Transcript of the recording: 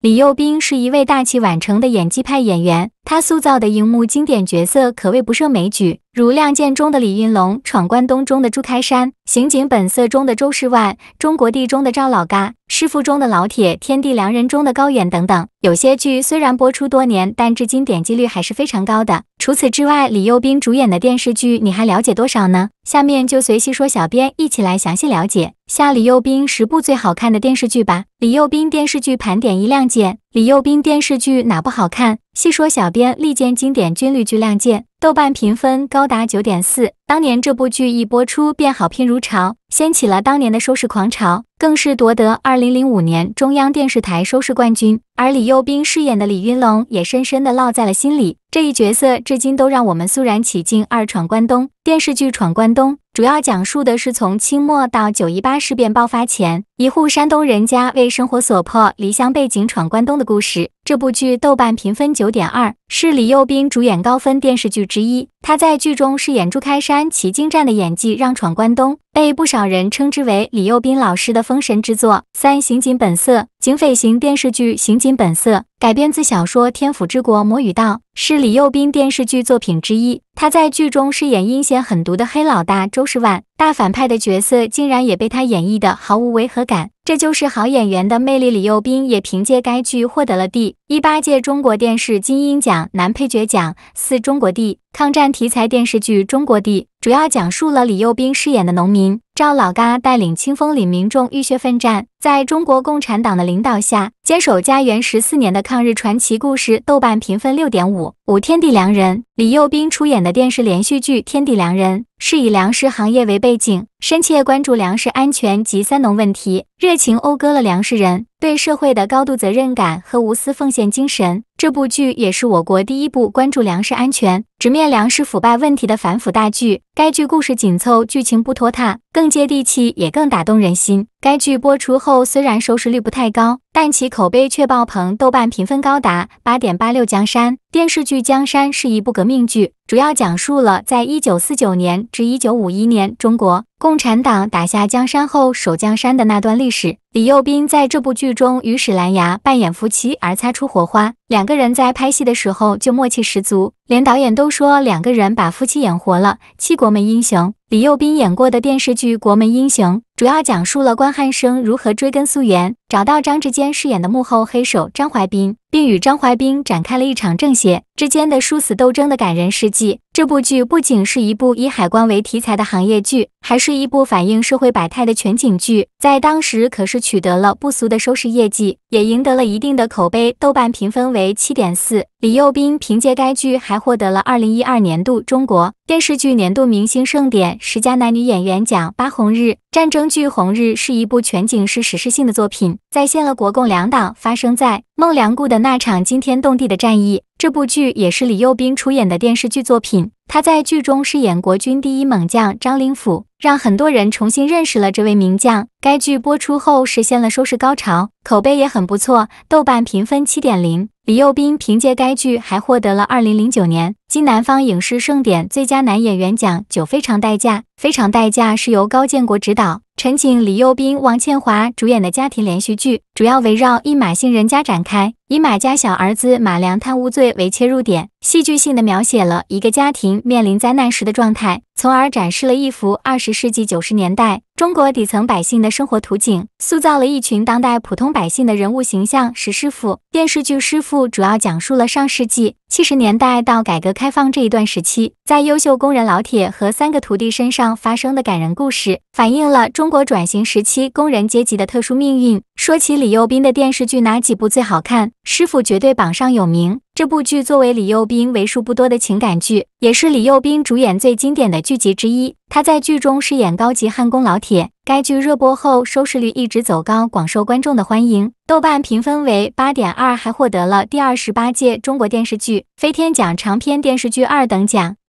李幼斌是一位大器晚成的演技派演员。他塑造的荧幕经典角色可谓不胜枚举，如《亮剑》中的李云龙、《闯关东》中的朱开山、《刑警本色》中的周世万、《中国地》中的赵老嘎、《师傅》中的老铁、《天地良人》中的高远等等。有些剧虽然播出多年，但至今点击率还是非常高的。除此之外，李幼斌主演的电视剧你还了解多少呢？下面就随细说小编一起来详细了解下李幼斌十部最好看的电视剧吧。李幼斌电视剧盘点一《亮剑》。李幼斌电视剧哪不好看？细说小编力荐经典军旅剧《亮剑》。豆瓣评分高达九点四。当年这部剧一播出便好评如潮，掀起了当年的收视狂潮，更是夺得二零零五年中央电视台收视冠军。而李幼斌饰演的李云龙也深深的烙在了心里，这一角色至今都让我们肃然起敬。二、闯关东电视剧《闯关东》主要讲述的是从清末到九一八事变爆发前，一户山东人家为生活所迫，离乡背井闯关东的故事。这部剧豆瓣评分九点二。是李幼斌主演高分电视剧之一。他在剧中饰演朱开山，其精湛的演技让《闯关东》被不少人称之为李幼斌老师的封神之作。三《刑警本色》警匪型电视剧《刑警本色》改编自小说《天府之国魔与道》，是李幼斌电视剧作品之一。他在剧中饰演阴险狠毒的黑老大周十万，大反派的角色竟然也被他演绎的毫无违和感，这就是好演员的魅力。李幼斌也凭借该剧获得了第1八届中国电视金鹰奖。男配角奖四，《中国地》抗战题材电视剧《中国地》主要讲述了李幼斌饰演的农民赵老嘎带领清风岭民众浴血奋战，在中国共产党的领导下。坚守家园十四年的抗日传奇故事，豆瓣评分六点五五。天地良人，李幼斌出演的电视连续剧《天地良人》是以粮食行业为背景，深切关注粮食安全及三农问题，热情讴歌了粮食人对社会的高度责任感和无私奉献精神。这部剧也是我国第一部关注粮食安全、直面粮食腐败问题的反腐大剧。该剧故事紧凑，剧情不拖沓，更接地气，也更打动人心。该剧播出后，虽然收视率不太高，但其口碑却爆棚，豆瓣评分高达八点八六，江山。电视剧《江山》是一部革命剧，主要讲述了在1949年至1951年，中国共产党打下江山后守江山的那段历史。李幼斌在这部剧中与史兰芽扮演夫妻而擦出火花，两个人在拍戏的时候就默契十足，连导演都说两个人把夫妻演活了。七国门英雄李幼斌演过的电视剧《国门英雄》，主要讲述了关汉生如何追根溯源。找到张志坚饰演的幕后黑手张怀斌，并与张怀斌展开了一场正邪之间的殊死斗争的感人事迹。这部剧不仅是一部以海关为题材的行业剧，还是一部反映社会百态的全景剧，在当时可是取得了不俗的收视业绩，也赢得了一定的口碑，豆瓣评分为七点四。李幼斌凭借该剧还获得了二零一二年度中国电视剧年度明星盛典十佳男女演员奖。八红日战争剧《红日》是一部全景式史诗性的作品，再现了国共两党发生在孟良崮的那场惊天动地的战役。这部剧也是李幼斌出演的电视剧作品，他在剧中饰演国军第一猛将张灵甫，让很多人重新认识了这位名将。该剧播出后实现了收视高潮，口碑也很不错，豆瓣评分七点零。李幼斌凭借该剧还获得了二零零九年。今南方影视盛典最佳男演员奖，《九非常代价》。《非常代价》是由高建国执导，陈景、李幼斌、王茜华主演的家庭连续剧，主要围绕一马姓人家展开，以马家小儿子马良贪污罪为切入点，戏剧性的描写了一个家庭面临灾难时的状态，从而展示了一幅二十世纪九十年代中国底层百姓的生活图景，塑造了一群当代普通百姓的人物形象。《石师傅》电视剧《师傅》主要讲述了上世纪。七十年代到改革开放这一段时期，在优秀工人老铁和三个徒弟身上发生的感人故事，反映了中国转型时期工人阶级的特殊命运。说起李幼斌的电视剧，哪几部最好看？师傅绝对榜上有名。这部剧作为李幼斌为数不多的情感剧，也是李幼斌主演最经典的剧集之一。他在剧中饰演高级焊工老铁。该剧热播后，收视率一直走高，广受观众的欢迎。豆瓣评分为八点二，还获得了第二十八届中国电视剧飞天奖长篇电视剧二等奖。